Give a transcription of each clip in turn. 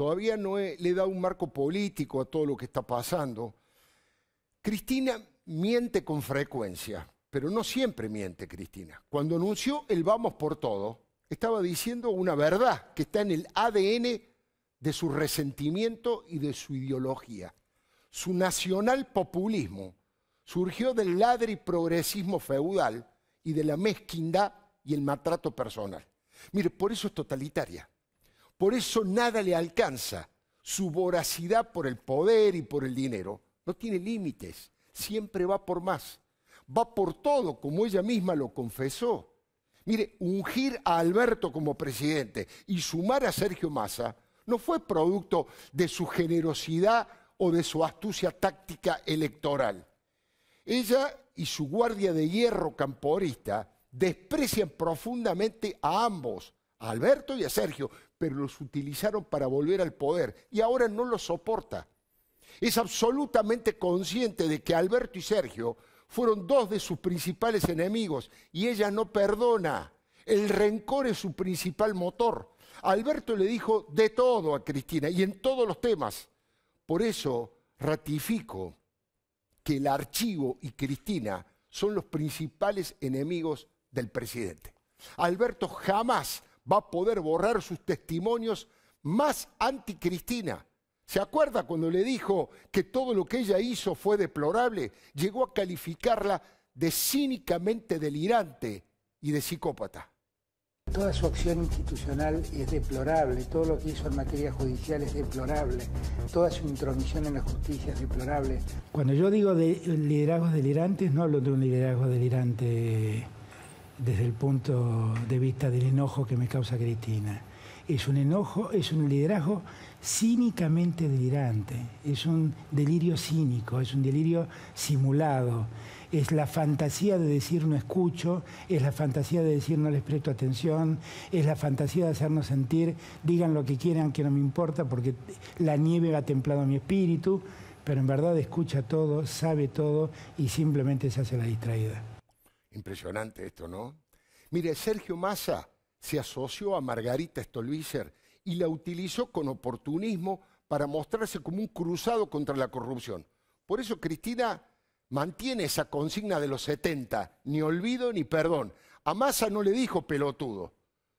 todavía no le da un marco político a todo lo que está pasando. Cristina miente con frecuencia, pero no siempre miente Cristina. Cuando anunció el vamos por todo, estaba diciendo una verdad que está en el ADN de su resentimiento y de su ideología. Su nacional populismo surgió del ladri progresismo feudal y de la mezquindad y el maltrato personal. Mire, por eso es totalitaria. Por eso nada le alcanza. Su voracidad por el poder y por el dinero no tiene límites. Siempre va por más. Va por todo, como ella misma lo confesó. Mire, ungir a Alberto como presidente y sumar a Sergio Massa no fue producto de su generosidad o de su astucia táctica electoral. Ella y su guardia de hierro camporista desprecian profundamente a ambos, a Alberto y a Sergio, pero los utilizaron para volver al poder y ahora no los soporta. Es absolutamente consciente de que Alberto y Sergio fueron dos de sus principales enemigos y ella no perdona. El rencor es su principal motor. Alberto le dijo de todo a Cristina y en todos los temas. Por eso ratifico que el archivo y Cristina son los principales enemigos del presidente. Alberto jamás va a poder borrar sus testimonios más anticristina. ¿Se acuerda cuando le dijo que todo lo que ella hizo fue deplorable? Llegó a calificarla de cínicamente delirante y de psicópata. Toda su acción institucional es deplorable, todo lo que hizo en materia judicial es deplorable, toda su intromisión en la justicia es deplorable. Cuando yo digo de liderazgos delirantes, no hablo de un liderazgo delirante desde el punto de vista del enojo que me causa Cristina. Es un enojo, es un liderazgo cínicamente delirante, es un delirio cínico, es un delirio simulado, es la fantasía de decir no escucho, es la fantasía de decir no les presto atención, es la fantasía de hacernos sentir, digan lo que quieran, que no me importa, porque la nieve ha templado mi espíritu, pero en verdad escucha todo, sabe todo y simplemente se hace la distraída. Impresionante esto, ¿no? Mire, Sergio Massa se asoció a Margarita Stolbizer y la utilizó con oportunismo para mostrarse como un cruzado contra la corrupción. Por eso Cristina mantiene esa consigna de los 70, ni olvido ni perdón. A Massa no le dijo pelotudo.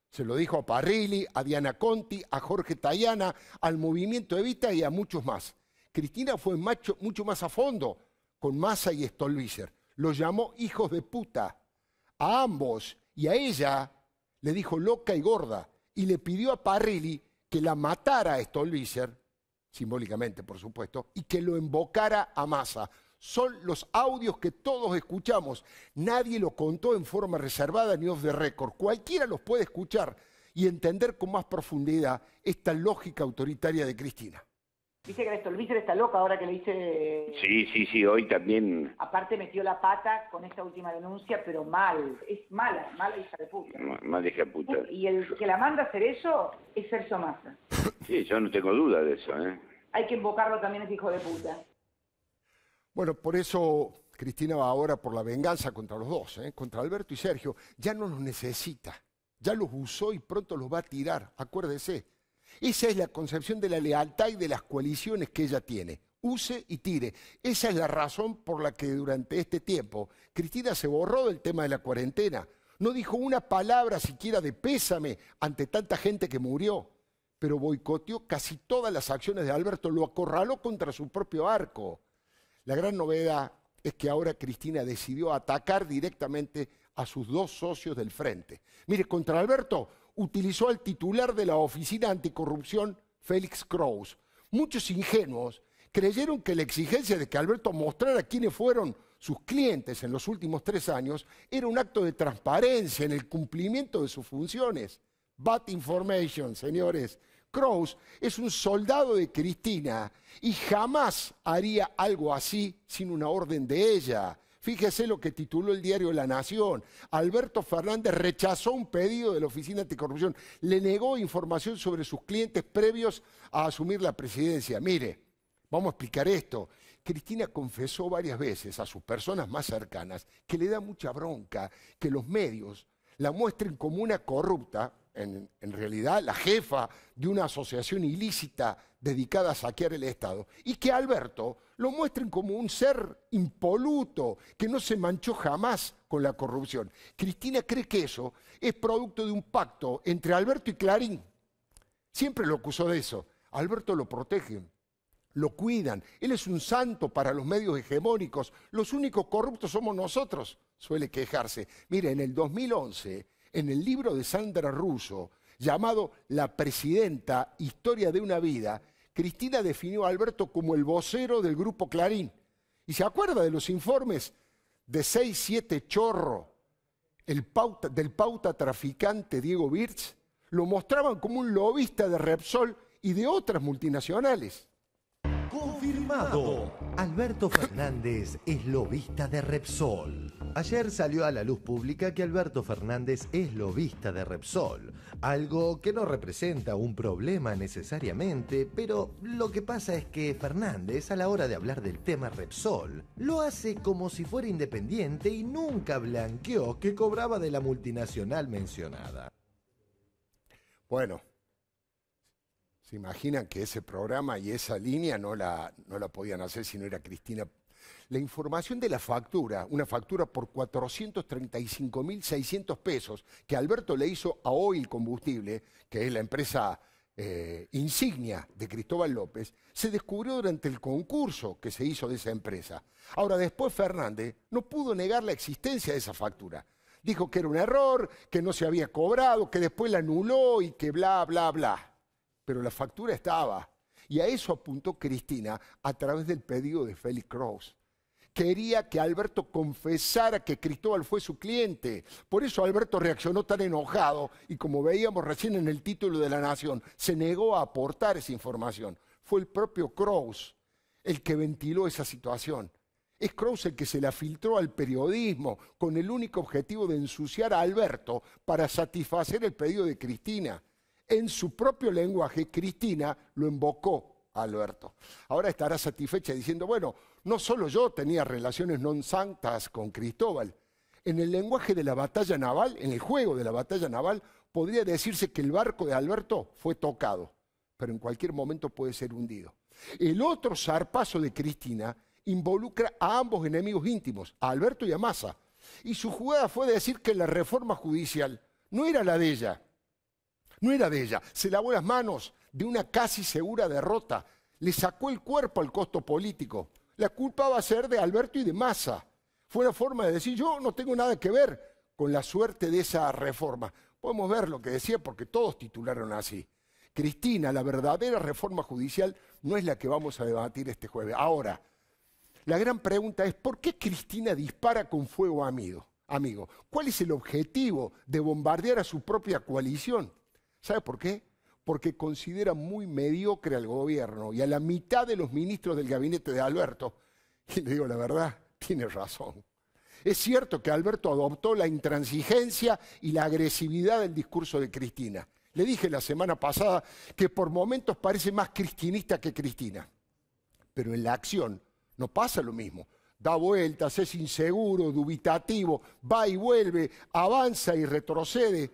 Se lo dijo a Parrilli, a Diana Conti, a Jorge Tayana, al movimiento Evita y a muchos más. Cristina fue mucho más a fondo con Massa y Stolbizer los llamó hijos de puta. A ambos y a ella le dijo loca y gorda y le pidió a Parrilli que la matara a Stolbizer, simbólicamente por supuesto, y que lo invocara a masa. Son los audios que todos escuchamos. Nadie lo contó en forma reservada ni off the record. Cualquiera los puede escuchar y entender con más profundidad esta lógica autoritaria de Cristina. Dice que el está loca ahora que le dice Sí, sí, sí, hoy también. Aparte metió la pata con esta última denuncia, pero mal. Es mala, mala hija de puta. mala hija de puta. Y el que la manda a hacer eso es Sergio Massa. Sí, yo no tengo duda de eso, ¿eh? Hay que invocarlo también es hijo de puta. Bueno, por eso Cristina va ahora por la venganza contra los dos, ¿eh? contra Alberto y Sergio. Ya no los necesita. Ya los usó y pronto los va a tirar. Acuérdese, esa es la concepción de la lealtad y de las coaliciones que ella tiene. Use y tire. Esa es la razón por la que durante este tiempo Cristina se borró del tema de la cuarentena. No dijo una palabra siquiera de pésame ante tanta gente que murió, pero boicoteó casi todas las acciones de Alberto, lo acorraló contra su propio arco. La gran novedad es que ahora Cristina decidió atacar directamente a sus dos socios del frente. Mire, contra Alberto utilizó al titular de la Oficina Anticorrupción, Félix Krauss. Muchos ingenuos creyeron que la exigencia de que Alberto mostrara quiénes fueron sus clientes en los últimos tres años era un acto de transparencia en el cumplimiento de sus funciones. Bad information, señores. Krauss es un soldado de Cristina y jamás haría algo así sin una orden de ella. Fíjese lo que tituló el diario La Nación. Alberto Fernández rechazó un pedido de la Oficina Anticorrupción. Le negó información sobre sus clientes previos a asumir la presidencia. Mire, vamos a explicar esto. Cristina confesó varias veces a sus personas más cercanas que le da mucha bronca que los medios la muestren como una corrupta en, realidad la jefa de una asociación ilícita dedicada a saquear el Estado, y que Alberto lo muestren como un ser impoluto, que no se manchó jamás con la corrupción. Cristina cree que eso es producto de un pacto entre Alberto y Clarín. Siempre lo acusó de eso. Alberto lo protegen, lo cuidan. Él es un santo para los medios hegemónicos. Los únicos corruptos somos nosotros, suele quejarse. Mire, en el 2011 en el libro de Sandra Russo, llamado La Presidenta, Historia de una Vida, Cristina definió a Alberto como el vocero del grupo Clarín. ¿Y se acuerda de los informes de 6, 7 Chorro, el del pauta traficante Diego Birz? Lo mostraban como un lobista de Repsol y de otras multinacionales. Confirmado. Alberto Fernández es lobista de Repsol. Ayer salió a la luz pública que Alberto Fernández es lobista de Repsol, algo que no representa un problema necesariamente, pero lo que pasa es que Fernández a la hora de hablar del tema Repsol lo hace como si fuera independiente y nunca blanqueó que cobraba de la multinacional mencionada. Bueno, ¿Se imaginan que ese programa y esa línea no la, no la podían hacer si no era Cristina? La información de la factura, una factura por 435.600 pesos que Alberto le hizo a Oil Combustible, que es la empresa eh, insignia de Cristóbal López, se descubrió durante el concurso que se hizo de esa empresa. Ahora, después Fernández no pudo negar la existencia de esa factura. Dijo que era un error, que no se había cobrado, que después la anuló y que bla, bla, bla pero la factura estaba. Y a eso apuntó Cristina a través del pedido de Félix Cross. Quería que Alberto confesara que Cristóbal fue su cliente. Por eso Alberto reaccionó tan enojado y como veíamos recién en el título de La Nación, se negó a aportar esa información. Fue el propio Cross el que ventiló esa situación. Es Krause el que se la filtró al periodismo con el único objetivo de ensuciar a Alberto para satisfacer el pedido de Cristina en su propio lenguaje, Cristina lo invocó a Alberto. Ahora estará satisfecha diciendo, bueno, no solo yo tenía relaciones non santas con Cristóbal, en el lenguaje de la batalla naval, en el juego de la batalla naval, podría decirse que el barco de Alberto fue tocado, pero en cualquier momento puede ser hundido. El otro zarpazo de Cristina involucra a ambos enemigos íntimos, a Alberto y a Massa. Y su jugada fue decir que la reforma judicial no era la de ella, no era de ella. Se lavó las manos de una casi segura derrota. Le sacó el cuerpo al costo político. La culpa va a ser de Alberto y de Massa. Fue una forma de decir, yo no tengo nada que ver con la suerte de esa reforma. Podemos ver lo que decía porque todos titularon así. Cristina, la verdadera reforma judicial no es la que vamos a debatir este jueves. Ahora, la gran pregunta es, ¿por qué Cristina dispara con fuego amigo? amigo? ¿Cuál es el objetivo de bombardear a su propia coalición? ¿Sabe por qué? Porque considera muy mediocre al gobierno y a la mitad de los ministros del gabinete de Alberto. Y le digo la verdad, tiene razón. Es cierto que Alberto adoptó la intransigencia y la agresividad del discurso de Cristina. Le dije la semana pasada que por momentos parece más cristinista que Cristina. Pero en la acción no pasa lo mismo. Da vueltas, es inseguro, dubitativo, va y vuelve, avanza y retrocede.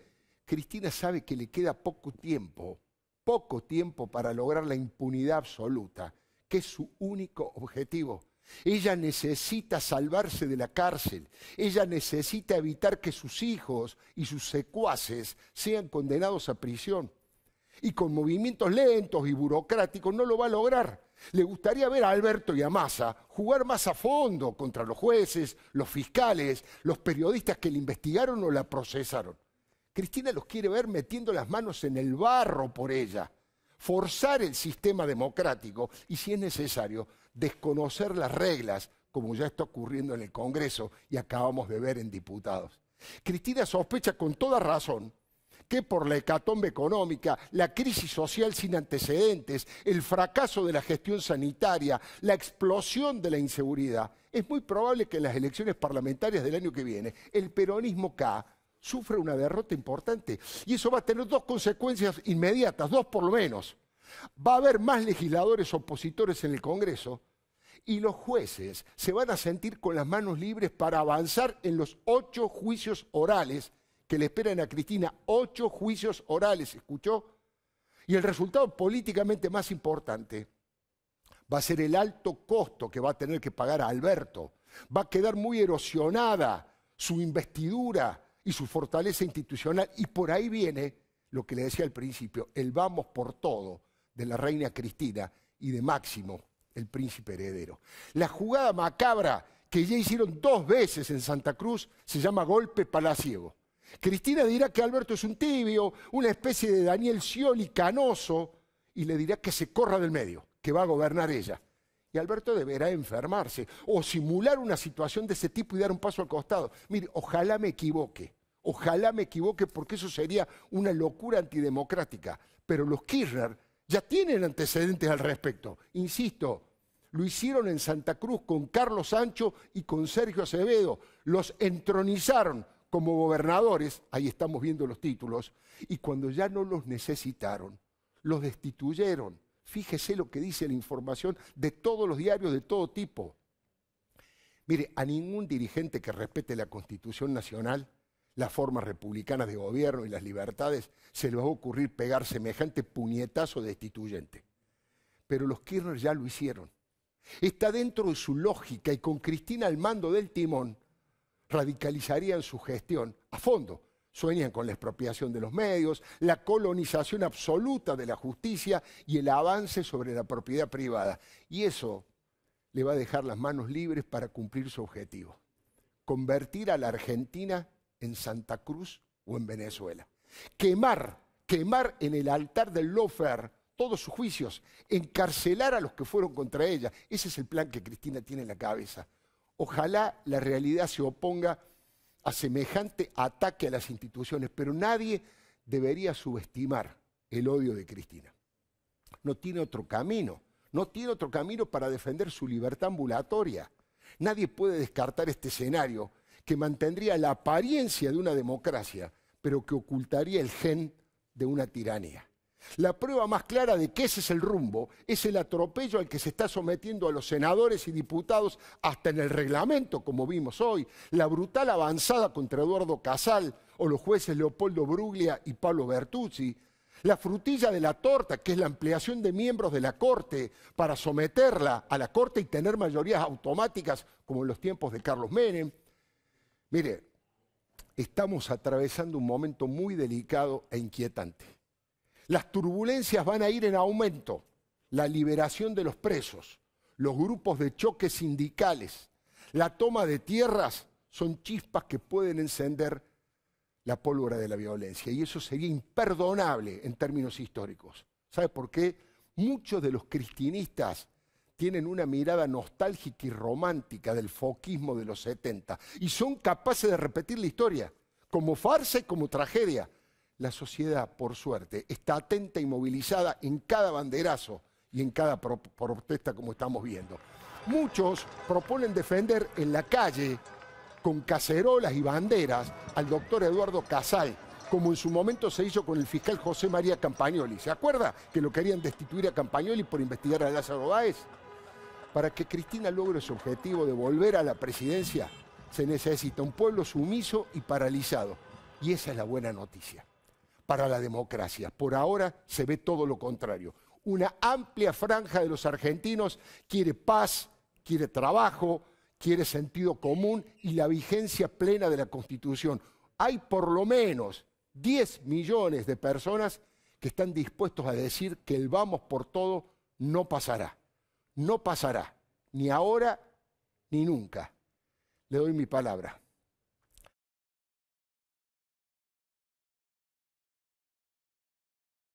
Cristina sabe que le queda poco tiempo, poco tiempo para lograr la impunidad absoluta, que es su único objetivo. Ella necesita salvarse de la cárcel. Ella necesita evitar que sus hijos y sus secuaces sean condenados a prisión. Y con movimientos lentos y burocráticos no lo va a lograr. Le gustaría ver a Alberto y a Massa jugar más a fondo contra los jueces, los fiscales, los periodistas que le investigaron o la procesaron. Cristina los quiere ver metiendo las manos en el barro por ella, forzar el sistema democrático y, si es necesario, desconocer las reglas, como ya está ocurriendo en el Congreso y acabamos de ver en diputados. Cristina sospecha con toda razón que por la hecatombe económica, la crisis social sin antecedentes, el fracaso de la gestión sanitaria, la explosión de la inseguridad, es muy probable que en las elecciones parlamentarias del año que viene el peronismo K sufre una derrota importante. Y eso va a tener dos consecuencias inmediatas, dos por lo menos. Va a haber más legisladores opositores en el Congreso y los jueces se van a sentir con las manos libres para avanzar en los ocho juicios orales que le esperan a Cristina. Ocho juicios orales, ¿escuchó? Y el resultado políticamente más importante va a ser el alto costo que va a tener que pagar Alberto. Va a quedar muy erosionada su investidura, y su fortaleza institucional. Y por ahí viene lo que le decía al principio, el vamos por todo de la reina Cristina y de Máximo, el príncipe heredero. La jugada macabra que ya hicieron dos veces en Santa Cruz se llama golpe palaciego. Cristina dirá que Alberto es un tibio, una especie de Daniel Scioli canoso, y le dirá que se corra del medio, que va a gobernar ella. Y Alberto deberá enfermarse o simular una situación de ese tipo y dar un paso al costado. Mire, ojalá me equivoque, Ojalá me equivoque porque eso sería una locura antidemocrática. Pero los Kirchner ya tienen antecedentes al respecto. Insisto, lo hicieron en Santa Cruz con Carlos Sancho y con Sergio Acevedo. Los entronizaron como gobernadores, ahí estamos viendo los títulos, y cuando ya no los necesitaron, los destituyeron. Fíjese lo que dice la información de todos los diarios de todo tipo. Mire, a ningún dirigente que respete la Constitución Nacional las formas republicanas de gobierno y las libertades, se le va a ocurrir pegar semejante puñetazo destituyente. Pero los Kirchner ya lo hicieron. Está dentro de su lógica y con Cristina al mando del timón, radicalizarían su gestión a fondo. Sueñan con la expropiación de los medios, la colonización absoluta de la justicia y el avance sobre la propiedad privada. Y eso le va a dejar las manos libres para cumplir su objetivo, convertir a la Argentina en Santa Cruz o en Venezuela. Quemar, quemar en el altar del Lofer todos sus juicios, encarcelar a los que fueron contra ella. Ese es el plan que Cristina tiene en la cabeza. Ojalá la realidad se oponga a semejante ataque a las instituciones, pero nadie debería subestimar el odio de Cristina. No tiene otro camino, no tiene otro camino para defender su libertad ambulatoria. Nadie puede descartar este escenario que mantendría la apariencia de una democracia, pero que ocultaría el gen de una tiranía. La prueba más clara de que ese es el rumbo es el atropello al que se está sometiendo a los senadores y diputados hasta en el reglamento, como vimos hoy, la brutal avanzada contra Eduardo Casal o los jueces Leopoldo Bruglia y Pablo Bertuzzi, la frutilla de la torta, que es la ampliación de miembros de la Corte para someterla a la Corte y tener mayorías automáticas como en los tiempos de Carlos Menem, Mire, estamos atravesando un momento muy delicado e inquietante. Las turbulencias van a ir en aumento, la liberación de los presos, los grupos de choques sindicales, la toma de tierras son chispas que pueden encender la pólvora de la violencia y eso sería imperdonable en términos históricos. ¿Sabe por qué? Muchos de los cristinistas tienen una mirada nostálgica y romántica del foquismo de los 70 y son capaces de repetir la historia, como farsa y como tragedia. La sociedad, por suerte, está atenta y movilizada en cada banderazo y en cada protesta como estamos viendo. Muchos proponen defender en la calle con cacerolas y banderas al doctor Eduardo Casal, como en su momento se hizo con el fiscal José María Campagnoli. ¿Se acuerda que lo querían destituir a Campagnoli por investigar a Lázaro Báez? Para que Cristina logre su objetivo de volver a la presidencia, se necesita un pueblo sumiso y paralizado. Y esa es la buena noticia para la democracia. Por ahora se ve todo lo contrario. Una amplia franja de los argentinos quiere paz, quiere trabajo, quiere sentido común y la vigencia plena de la Constitución. Hay por lo menos 10 millones de personas que están dispuestos a decir que el vamos por todo no pasará no pasará, ni ahora ni nunca. Le doy mi palabra.